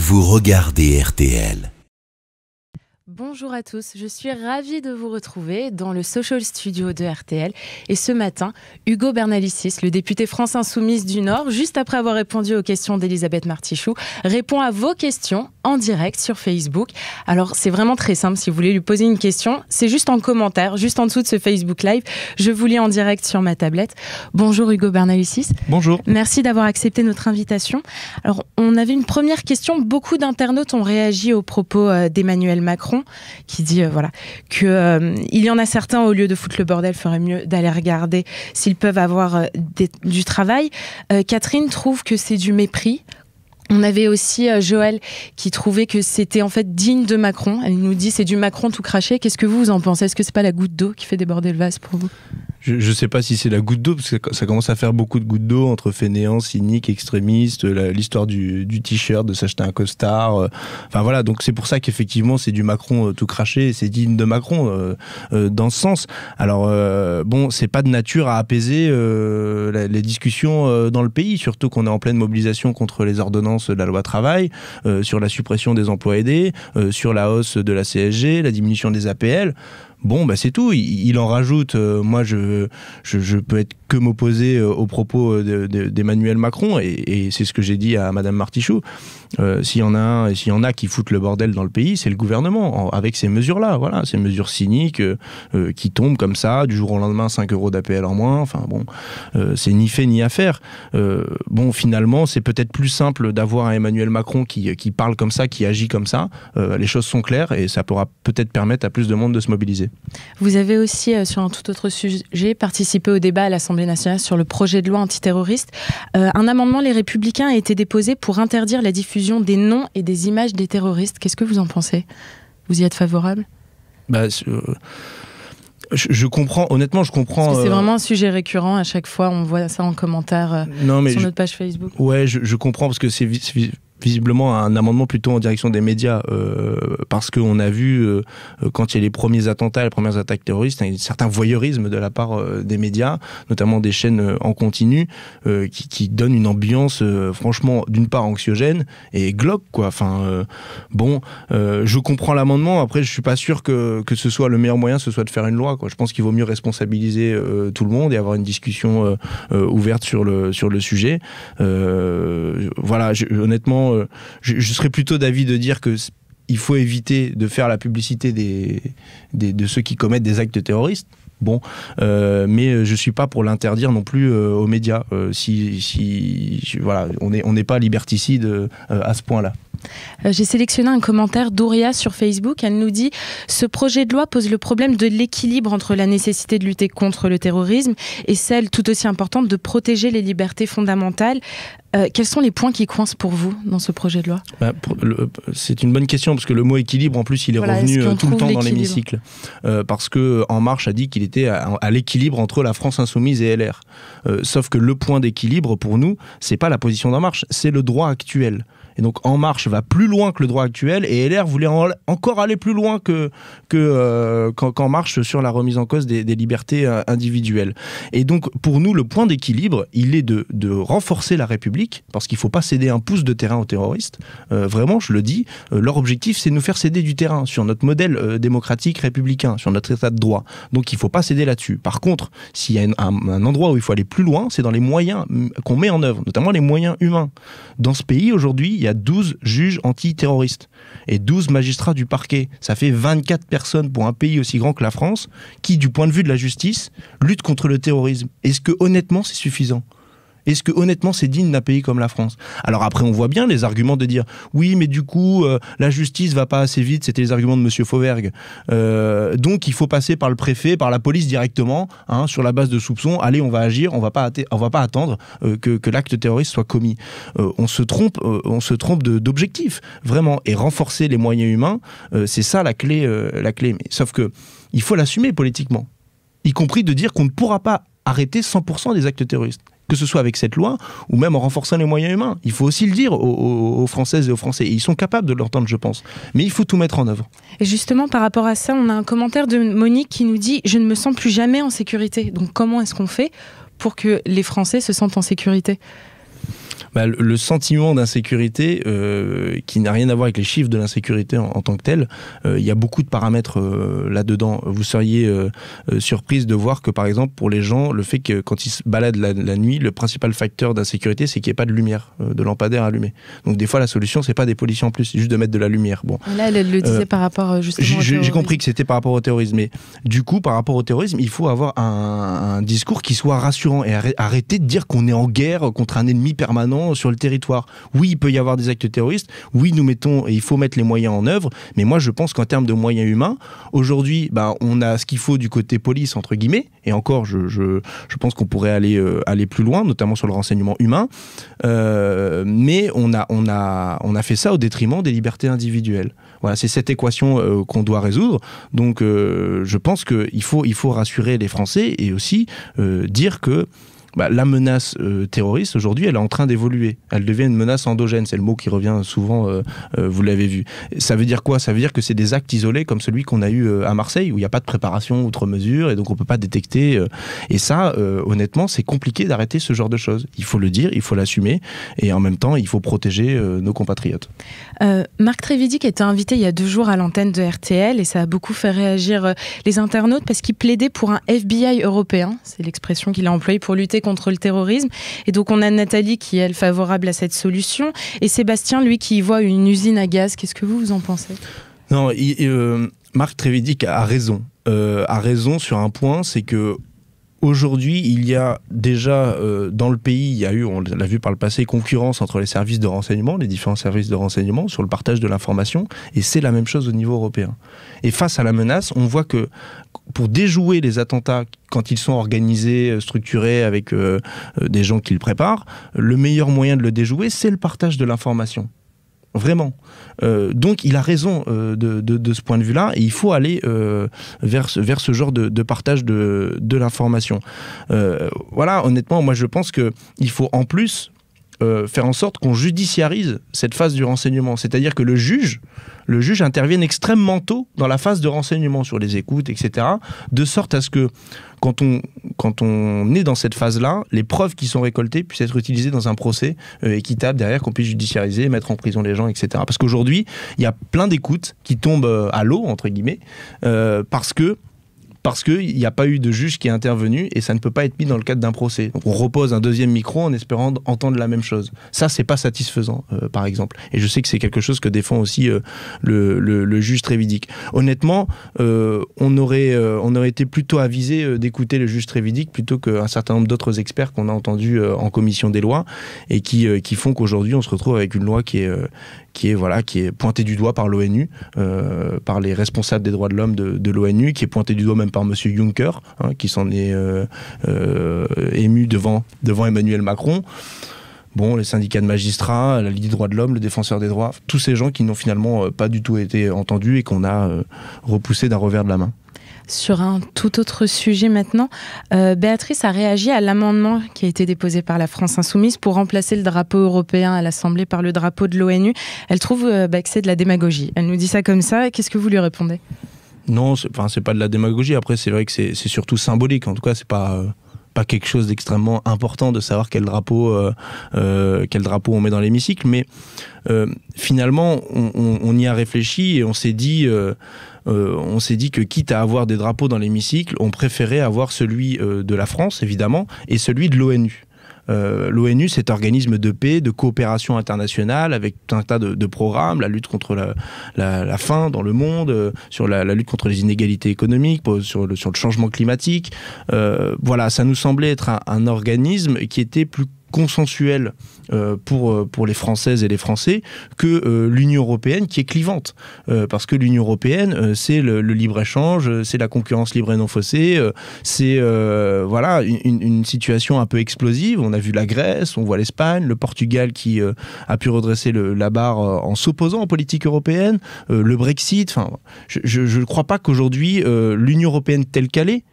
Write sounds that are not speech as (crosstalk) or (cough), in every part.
vous regardez RTL. Bonjour à tous, je suis ravie de vous retrouver dans le social studio de RTL. Et ce matin, Hugo Bernalicis, le député France Insoumise du Nord, juste après avoir répondu aux questions d'Elisabeth Martichoux, répond à vos questions en direct sur Facebook. Alors c'est vraiment très simple, si vous voulez lui poser une question, c'est juste en commentaire, juste en dessous de ce Facebook Live. Je vous lis en direct sur ma tablette. Bonjour Hugo Bernalicis. Bonjour. Merci d'avoir accepté notre invitation. Alors on avait une première question, beaucoup d'internautes ont réagi aux propos euh, d'Emmanuel Macron qui dit euh, voilà que euh, y en a certains au lieu de foutre le bordel ferait mieux d'aller regarder s'ils peuvent avoir euh, du travail. Catherine trouve que c'est du mépris on avait aussi euh, Joël qui trouvait que c'était en fait digne de Macron. Elle nous dit c'est du Macron tout craché. Qu'est-ce que vous en pensez Est-ce que c'est pas la goutte d'eau qui fait déborder le vase pour vous je ne sais pas si c'est la goutte d'eau, parce que ça commence à faire beaucoup de gouttes d'eau entre fainéants, cyniques, extrémistes, l'histoire du, t-shirt, de s'acheter un costard. Euh, enfin voilà, donc c'est pour ça qu'effectivement c'est du Macron euh, tout craché, c'est digne de Macron dans ce sens. Alors bon, c'est pas de nature à apaiser les discussions dans le pays, surtout qu'on est en pleine mobilisation contre les ordonnances de la loi travail, euh, sur la suppression des emplois aidés, euh, sur la hausse de la CSG, la diminution des APL bon, bah, c'est tout. Il, en rajoute. Euh, moi, je, je, peux être que m'opposer euh, aux propos euh, d'Emmanuel Macron, et, c'est ce que j'ai dit à Madame Martichoux. s'il y en a s'il y en a qui foutent le bordel dans le pays, c'est le gouvernement avec ces mesures-là. Voilà, ces mesures cyniques qui tombent comme ça du jour au lendemain, 5 euros d'APL en moins. Enfin bon, c'est ni fait ni à faire. bon, finalement, c'est peut-être plus simple d'avoir un Emmanuel Macron qui parle comme ça, qui agit comme ça. les choses sont claires et ça pourra peut-être permettre à plus de monde de se mobiliser. Vous avez aussi, euh, sur un tout autre sujet, participé au débat à l'Assemblée nationale sur le projet de loi antiterroriste. Euh, un amendement Les Républicains a été déposé pour interdire la diffusion des noms et des images des terroristes. Qu'est-ce que vous en pensez Vous y êtes favorable bah, euh, je, comprends, honnêtement, je comprends. C'est vraiment un sujet récurrent. À chaque fois, on voit ça en commentaire sur notre page Facebook. Ouais, je, je comprends parce que c'est visiblement un amendement plutôt en direction des médias, euh, parce qu'on a vu, euh, quand il y a les premiers attentats, les premières attaques terroristes, un certain voyeurisme de la part euh, des médias, notamment des chaînes en continu, qui, qui donne une ambiance, franchement, d'une part anxiogène et glauque, quoi. Enfin, bon, je comprends l'amendement, après, je suis pas sûr que, que ce soit le meilleur moyen, ce soit de faire une loi, quoi. Je pense qu'il vaut mieux responsabiliser tout le monde et avoir une discussion ouverte sur le, sur le sujet. voilà, honnêtement, euh, je, serais plutôt d'avis de dire que il faut éviter de faire la publicité de ceux qui commettent des actes terroristes. Bon, euh, mais euh, je ne suis pas pour l'interdire non plus aux médias. si, voilà, on n'est pas liberticide à ce point-là. Euh, j'ai sélectionné un commentaire d'Ouria sur Facebook. Elle nous dit Ce projet de loi pose le problème de l'équilibre entre la nécessité de lutter contre le terrorisme et celle tout aussi importante de protéger les libertés fondamentales. Euh, quels sont les points qui coincent pour vous dans ce projet de loi bah, C'est une bonne question parce que le mot équilibre, en plus, il est revenu euh, tout le temps dans l'hémicycle. parce que En Marche a dit qu'il était à, l'équilibre entre la France insoumise et LR. sauf que le point d'équilibre pour nous, c'est pas la position d'En Marche, c'est le droit actuel donc En Marche va plus loin que le droit actuel et LR voulait encore aller plus loin que, que, euh, qu'en, Marche sur la remise en cause des, libertés euh, individuelles. Et donc pour nous, le point d'équilibre, il est de, de renforcer la République parce qu'il ne faut pas céder un pouce de terrain aux terroristes. Euh, vraiment, je le dis, leur objectif, c'est de nous faire céder du terrain sur notre modèle démocratique républicain, sur notre état de droit. Donc il ne faut pas céder là-dessus. Par contre, s'il y a un, un endroit où il faut aller plus loin, c'est dans les moyens hum, qu'on met en œuvre, notamment les moyens humains. Dans ce pays, aujourd'hui, il y a a 12 juges antiterroristes et 12 magistrats du parquet. Ça fait 24 personnes pour un pays aussi grand que la France qui, du point de vue de la justice, lutte contre le terrorisme. Est-ce que honnêtement c'est suffisant est-ce que honnêtement c'est digne d'un pays comme la France Alors après on voit bien les arguments de dire oui mais du coup euh, la justice va pas assez vite, c'était les arguments de Monsieur Fauvergue. Euh, donc il faut passer par le préfet, par la police directement, hein, sur la base de soupçons. Allez on va agir, on va pas va pas attendre euh, que, l'acte terroriste soit commis. on se trompe, on se trompe d'objectif vraiment. Et renforcer les moyens humains, c'est ça la clé, la clé. Mais sauf que il faut l'assumer politiquement, y compris de dire qu'on ne pourra pas arrêter 100% des actes terroristes que ce soit avec cette loi ou même en renforçant les moyens humains. Il faut aussi le dire aux, Françaises et aux Français. ils sont capables de l'entendre, je pense. Mais il faut tout mettre en œuvre. Et justement, par rapport à ça, on a un commentaire de Monique qui nous dit Je ne me sens plus jamais en sécurité. Donc, comment est-ce qu'on fait pour que les Français se sentent en sécurité bah, le, sentiment d'insécurité, euh, qui n'a rien à voir avec les chiffres de l'insécurité en, tant que tel, euh, il y a beaucoup de paramètres euh, là-dedans. Vous seriez surprise de voir que, par exemple, pour les gens, le fait que quand ils se baladent la, nuit, le principal facteur d'insécurité, c'est qu'il n'y ait pas de lumière, de lampadaire allumé. Donc des fois, la solution, c'est pas des policiers en plus, c'est juste de mettre de la lumière. Bon. Là, elle le disait par rapport justement. J'ai compris que c'était par rapport au terrorisme, mais du coup, par rapport au terrorisme, il faut avoir un, un discours qui soit rassurant et arrêter de dire qu'on est en guerre contre un ennemi permanent sur le territoire. Oui, il peut y avoir des actes terroristes. Oui, nous mettons et il faut mettre les moyens en œuvre. Mais moi, je pense qu'en termes de moyens humains, aujourd'hui, bah, on a ce qu'il faut du côté police entre guillemets. Et encore, je, je, je pense qu'on pourrait aller euh, aller plus loin, notamment sur le renseignement humain. Euh, mais on a on a on a fait ça au détriment des libertés individuelles. Voilà, c'est cette équation euh, qu'on doit résoudre. Donc, je pense qu'il faut il faut rassurer les Français et aussi dire que bah, la menace euh, terroriste aujourd'hui, elle est en train d'évoluer. Elle devient une menace endogène. C'est le mot qui revient souvent, euh, euh, vous l'avez vu. Ça veut dire quoi Ça veut dire que c'est des actes isolés comme celui qu'on a eu à Marseille, où il n'y a pas de préparation outre mesure et donc on ne peut pas détecter. et ça, honnêtement, c'est compliqué d'arrêter ce genre de choses. Il faut le dire, il faut l'assumer et en même temps, il faut protéger nos compatriotes. Marc Trévidic était invité il y a deux jours à l'antenne de RTL et ça a beaucoup fait réagir les internautes parce qu'il plaidait pour un FBI européen. C'est l'expression qu'il a employée pour lutter contre le terrorisme. Et donc on a Nathalie qui est elle favorable à cette solution et Sébastien lui qui voit une usine à gaz. Qu'est-ce que vous vous en pensez Non, euh, Marc Trévidic a raison. Euh, a raison sur un point, c'est que Aujourd'hui, il y a déjà euh, dans le pays, il y a eu, on l'a vu par le passé, concurrence entre les services de renseignement, les différents services de renseignement sur le partage de l'information, et c'est la même chose au niveau européen. Et face à la menace, on voit que pour déjouer les attentats quand ils sont organisés, euh, structurés avec euh, des gens qui le préparent, le meilleur moyen de le déjouer, c'est le partage de l'information vraiment. Euh, donc il a raison euh, de, ce point de vue-là, et il faut aller euh, vers, vers ce genre de, partage de, de l'information. voilà, honnêtement, moi je pense qu'il faut en plus euh, faire en sorte qu'on judiciarise cette phase du renseignement. C'est-à-dire que le juge, le juge intervienne extrêmement tôt dans la phase de renseignement sur les écoutes, etc. De sorte à ce que quand on, quand on est dans cette phase-là, les preuves qui sont récoltées puissent être utilisées dans un procès euh, équitable derrière, qu'on puisse judiciariser, mettre en prison les gens, etc. Parce qu'aujourd'hui, il y a plein d'écoutes qui tombent euh, à l'eau, entre guillemets, parce que parce qu'il n'y a pas eu de juge qui est intervenu et ça ne peut pas être mis dans le cadre d'un procès. on repose un deuxième micro en espérant entendre la même chose. Ça, c'est pas satisfaisant, euh, par exemple. Et je sais que c'est quelque chose que défend aussi euh, le, juge Trévidic. Honnêtement, euh, on, aurait, on aurait été plutôt avisé d'écouter le juge Trévidic plutôt qu'un certain nombre d'autres experts qu'on a entendus en commission des lois et qui, qui font qu'aujourd'hui, on se retrouve avec une loi qui est qui est voilà qui est du doigt par l'ONU, par les responsables des droits de l'homme de, l'ONU, qui est pointée du doigt même par Monsieur Juncker, hein, qui s'en est euh, euh, ému devant, devant Emmanuel Macron bon, les syndicats de magistrats, la Ligue des droits de l'homme, le défenseur des droits, tous ces gens qui n'ont finalement euh, pas du tout été entendus et qu'on a repoussés d'un revers de la main. Sur un tout autre sujet maintenant, Béatrice a réagi à l'amendement qui a été déposé par la France Insoumise pour remplacer le drapeau européen à l'Assemblée par le drapeau de l'ONU. Elle trouve bah, que c'est de la démagogie. Elle nous dit ça comme ça. Qu'est-ce que vous lui répondez non, c'est pas de la démagogie. Après, c'est vrai que c'est surtout symbolique. En tout cas, c'est pas. Euh, pas quelque chose d'extrêmement important de savoir quel drapeau, euh, euh, quel drapeau on met dans l'hémicycle, mais finalement on, y a réfléchi et on s'est dit dit que quitte à avoir des drapeaux dans l'hémicycle, on préférait avoir celui de la France, évidemment, et celui de l'ONU. Euh, L'ONU, cet organisme de paix, de coopération internationale, avec tout un tas de, programmes, la lutte contre la, faim dans le monde, euh, sur la, lutte contre les inégalités économiques, sur, le, changement climatique. Euh, voilà, ça nous semblait être un organisme qui était plus consensuel euh, pour, euh, pour les Françaises et les Français que euh, l'Union européenne qui est clivante. parce que l'Union européenne, c'est le, libre-échange, c'est la concurrence libre et non faussée, c'est voilà, une, situation un peu explosive. On a vu la Grèce, on voit l'Espagne, le Portugal qui a pu redresser la barre en s'opposant aux politiques européennes, le Brexit. je ne crois pas qu'aujourd'hui l'Union européenne telle qu'elle est,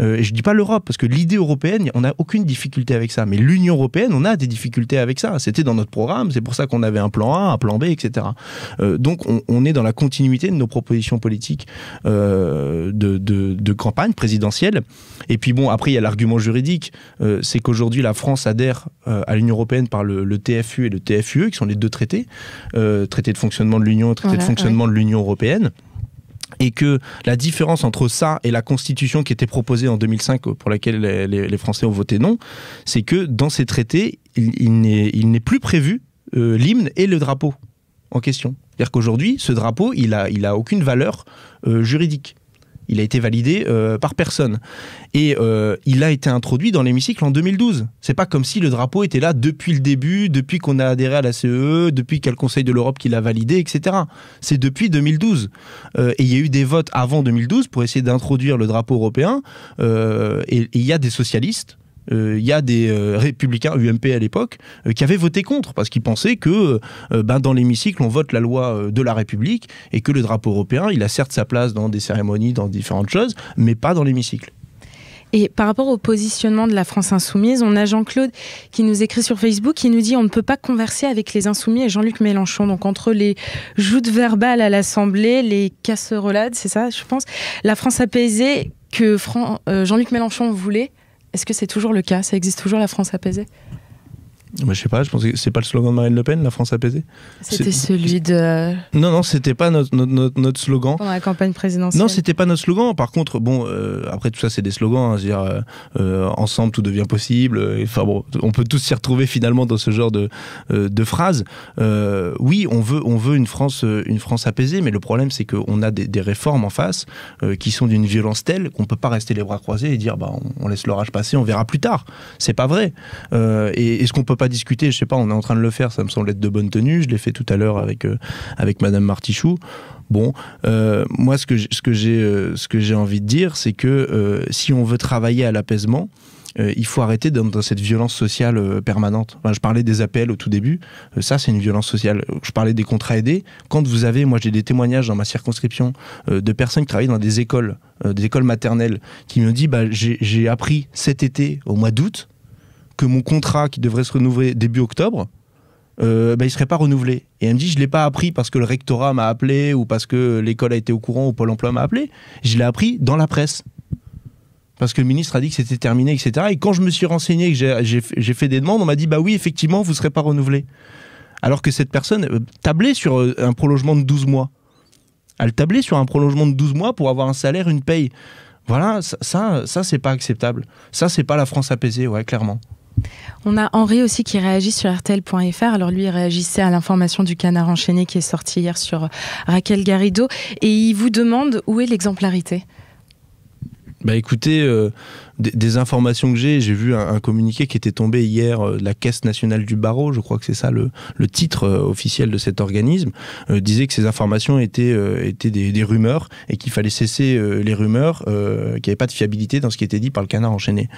euh, et je dis pas l'Europe, parce que l'idée européenne, on n'a aucune difficulté avec ça. Mais l'Union européenne, on a des difficultés avec ça. C'était dans notre programme, c'est pour ça qu'on avait un plan A, un plan B, etc. Euh, donc on, est dans la continuité de nos propositions politiques euh, de, campagne présidentielle. Et puis bon, après, il y a l'argument juridique, c'est qu'aujourd'hui, la France adhère à l'Union européenne par le, TFU et le TFUE, qui sont les deux traités, traité de fonctionnement de l'Union et traité de fonctionnement de l'Union européenne et que la différence entre ça et la Constitution qui était proposée en 2005 pour laquelle les, Français ont voté non, c'est que dans ces traités, il, n'est plus prévu euh, l'hymne et le drapeau en question. C'est-à-dire qu'aujourd'hui, ce drapeau, il n'a aucune valeur euh, juridique. Il a été validé euh, par personne. Et euh, il a été introduit dans l'hémicycle en 2012. C'est pas comme si le drapeau était là depuis le début, depuis qu'on a adhéré à la CEE, e, depuis qu'il y a le Conseil de l'Europe qui l'a validé, etc. C'est depuis 2012. Euh, et il y a eu des votes avant 2012 pour essayer d'introduire le drapeau européen. et il y a des socialistes il euh, y a des euh, républicains UMP à l'époque euh, qui avaient voté contre parce qu'ils pensaient que ben, dans l'hémicycle on vote la loi de la République et que le drapeau européen il a certes sa place dans des cérémonies, dans différentes choses, mais pas dans l'hémicycle. Et par rapport au positionnement de la France insoumise, on a Jean-Claude qui nous écrit sur Facebook, qui nous dit on ne peut pas converser avec les insoumis et Jean-Luc Mélenchon. Donc entre les joutes verbales à l'Assemblée, les casserolades, c'est ça, je pense, la France apaisée que Jean-Luc Mélenchon voulait, est-ce que c'est toujours le cas Ça existe toujours la France apaisée je bah, je sais pas, je pense que c'est pas le slogan de Marine Le Pen, la France apaisée. C'était celui de. Non, non, c'était pas notre, notre, notre, slogan. Pendant la campagne présidentielle. Non, c'était pas notre slogan. Par contre, bon, euh, après tout ça, c'est des slogans. à hein. dire, euh, euh, ensemble, tout devient possible. Enfin bon, on peut tous s'y retrouver finalement dans ce genre de, phrases. oui, on veut, on veut une, France, une France apaisée, mais le problème, c'est qu'on a des, réformes en face qui sont d'une violence telle qu'on peut pas rester les bras croisés et dire, bah, on, laisse l'orage passer, on verra plus tard. C'est pas vrai. et est-ce qu'on peut pas discuter, je sais pas, on est en train de le faire, ça me semble être de bonne tenue, je l'ai fait tout à l'heure avec, euh, avec Madame Martichoux. Bon, euh, moi euh, ce que j'ai envie de dire, c'est que si on veut travailler à l'apaisement, il faut arrêter dans, dans cette violence sociale permanente. Enfin, je parlais des appels au tout début, ça c'est une violence sociale. Je parlais des contrats aidés. Quand vous avez, moi j'ai des témoignages dans ma circonscription de personnes qui travaillent dans des écoles, des écoles maternelles, qui me disent bah, j'ai appris cet été, au mois d'août, que mon contrat qui devrait se renouveler début octobre, euh, bah, il ne serait pas renouvelé. Et elle me dit, je ne l'ai pas appris parce que le rectorat m'a appelé ou parce que l'école a été au courant ou Pôle emploi m'a appelé. Je l'ai appris dans la presse. Parce que le ministre a dit que c'était terminé, etc. Et quand je me suis renseigné, que j'ai fait des demandes, on m'a dit, bah oui, effectivement, vous ne serez pas renouvelé. Alors que cette personne euh, tablait sur euh, un prolongement de 12 mois. Elle tablait sur un prolongement de 12 mois pour avoir un salaire, une paye. Voilà, ça, ça, ça c'est pas acceptable. Ça, c'est pas la France apaisée, ouais, clairement. On a Henri aussi qui réagit sur RTL.fr. Alors lui, il réagissait à l'information du canard enchaîné qui est sorti hier sur Raquel Garrido. Et il vous demande où est l'exemplarité bah écoutez, euh, des, informations que j'ai, j'ai vu un, communiqué qui était tombé hier euh, de la Caisse nationale du barreau, je crois que c'est ça le, le, titre euh, officiel de cet organisme, euh, disait que ces informations étaient, étaient des, rumeurs et qu'il fallait cesser les rumeurs, qu'il n'y avait pas de fiabilité dans ce qui était dit par le canard enchaîné.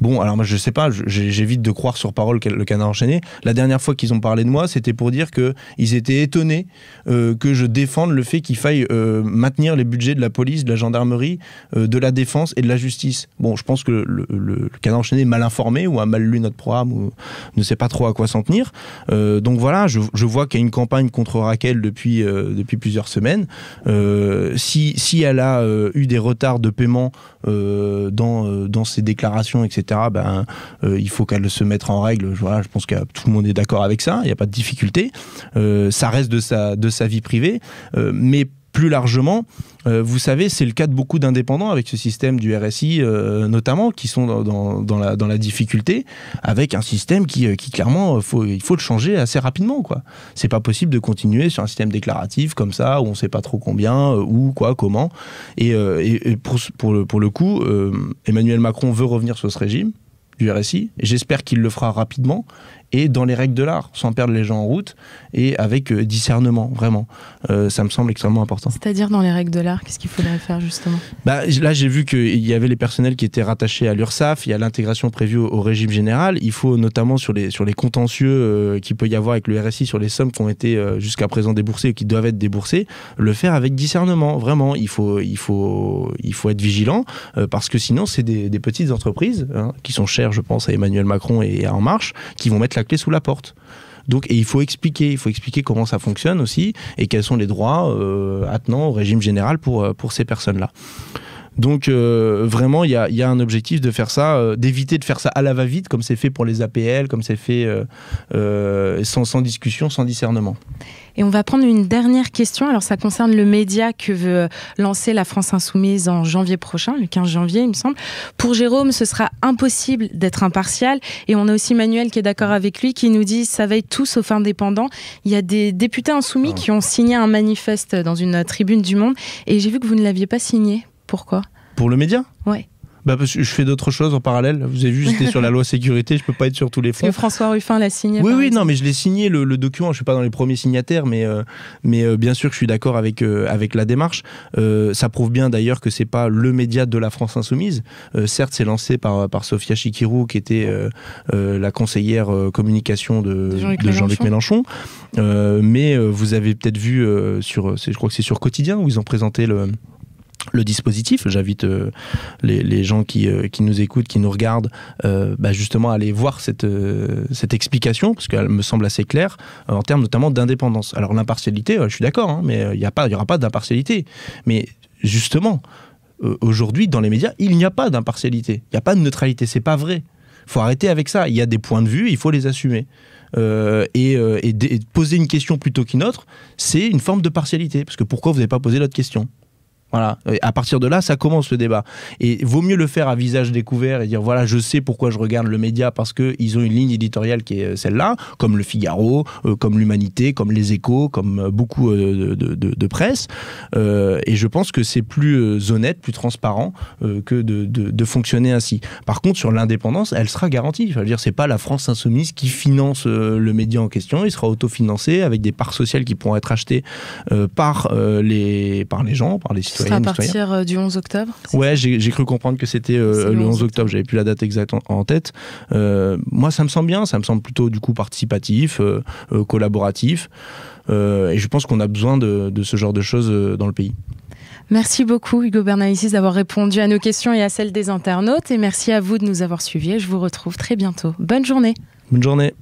Bon, alors moi je sais pas, j'évite de croire sur parole le canard enchaîné. La dernière fois qu'ils ont parlé de moi, c'était pour dire qu'ils étaient étonnés que je défende le fait qu'il faille maintenir les budgets de la police, de la gendarmerie, de la défense et de la justice. Bon, je pense le, le, enchaîné est mal informé ou a mal lu notre programme ou ne sait pas trop à quoi s'en tenir. Euh, donc voilà, je, vois qu'il y a une campagne contre Raquel depuis, euh, depuis plusieurs semaines. Euh, si, elle a eu des retards de paiement dans, dans ses déclarations, etc., ben, il faut qu'elle se mette en règle. je pense que tout le monde est d'accord avec ça, il n'y a pas de difficulté. ça reste de sa, de sa vie privée. mais plus largement, euh, vous savez, c'est le cas de beaucoup d'indépendants avec ce système du RSI euh, notamment, qui sont dans, la, difficulté, avec un système qui, euh, clairement, il faut le changer assez rapidement. Ce C'est pas possible de continuer sur un système déclaratif comme ça, où on sait pas trop combien, où, quoi, comment. Et, pour, le, pour, le, coup, Emmanuel Macron veut revenir sur ce régime du RSI. J'espère qu'il le fera rapidement et dans les règles de l'art, sans perdre les gens en route et avec euh, discernement, vraiment. Euh, ça me semble extrêmement important. C'est-à-dire dans les règles de l'art, qu'est-ce qu'il faudrait faire justement bah, Là, j'ai vu qu'il y avait les personnels qui étaient rattachés à l'URSAF, il y a l'intégration prévue au, régime général. Il faut notamment sur les, sur les contentieux euh, qu'il peut y avoir avec le RSI, sur les sommes qui ont été jusqu'à présent déboursées et qui doivent être déboursées, le faire avec discernement, vraiment. Il faut, il faut, il faut être vigilant parce que sinon, c'est des, petites entreprises hein, qui sont chères, je pense, à Emmanuel Macron et à En Marche, qui vont mettre clé sous la porte. Donc, il faut expliquer, il faut expliquer comment ça fonctionne aussi et quels sont les droits euh, attenants attenant au régime général pour, euh, pour ces personnes-là. Donc euh, vraiment, il y a, un objectif de faire ça, euh, d'éviter de faire ça à la va-vite, comme c'est fait pour les APL, comme c'est fait euh, sans, discussion, sans discernement. Et on va prendre une dernière question. Alors ça concerne le média que veut lancer la France Insoumise en janvier prochain, le 15 janvier il me semble. Pour Jérôme, ce sera impossible d'être impartial. Et on a aussi Manuel qui est d'accord avec lui, qui nous dit ça va être tout sauf indépendant. Il y a des députés insoumis ah. qui ont signé un manifeste dans une tribune du Monde. Et j'ai vu que vous ne l'aviez pas signé. Pourquoi Pour le média Ouais. Bah parce que je fais d'autres choses en parallèle. Vous avez vu, j'étais sur la (laughs) loi sécurité, je peux pas être sur tous les fronts. que François Ruffin l'a signé. Oui, oui, non, mais je l'ai signé le, document. Je suis pas dans les premiers signataires, mais euh, mais euh, bien sûr, je suis d'accord avec euh, avec la démarche. ça prouve bien d'ailleurs que c'est pas le média de la France insoumise. certes, c'est lancé par par Sofia Chikirou, qui était la conseillère communication de, de Jean-Luc Mélenchon. Mélenchon. mais vous avez peut-être vu sur, je crois que c'est sur Quotidien où ils ont présenté le le dispositif. J'invite euh, les, gens euh, qui, nous écoutent, qui nous regardent, euh, bah, justement à aller voir cette, cette explication, parce qu'elle me semble assez claire, en termes notamment d'indépendance. Alors l'impartialité, je suis d'accord, hein, mais il n'y aura pas d'impartialité. Mais justement, aujourd'hui, dans les médias, il n'y a pas d'impartialité. Il n'y a pas de neutralité. C'est pas vrai. Il faut arrêter avec ça. Il y a des points de vue, il faut les assumer. et, et, poser une question plutôt qu'une autre, c'est une forme de partialité. Parce que pourquoi vous n'avez pas posé l'autre question voilà. à partir de là, ça commence le débat. Et vaut mieux le faire à visage découvert et dire voilà, je sais pourquoi je regarde le média parce qu'ils ont une ligne éditoriale qui est euh, celle-là, comme le Figaro, euh, comme l'Humanité, comme les Échos, comme euh, beaucoup de, presse. et je pense que c'est plus honnête, plus transparent que de, fonctionner ainsi. Par contre, sur l'indépendance, elle sera garantie. Je veux dire, c'est pas la France insoumise qui finance le média en question. Il sera autofinancé avec des parts sociales qui pourront être achetées par les par les gens, par les citoyens à partir euh, du 11 octobre Ouais, j'ai cru comprendre que c'était euh, le 11 octobre, j'avais plus la date exacte en, tête. Euh, moi, ça me semble bien, ça me semble plutôt du coup participatif, collaboratif. et je pense qu'on a besoin de, de ce genre de choses dans le pays. Merci beaucoup Hugo Bernalicis d'avoir répondu à nos questions et à celles des internautes. Et merci à vous de nous avoir suivis. Je vous retrouve très bientôt. Bonne journée. Bonne journée.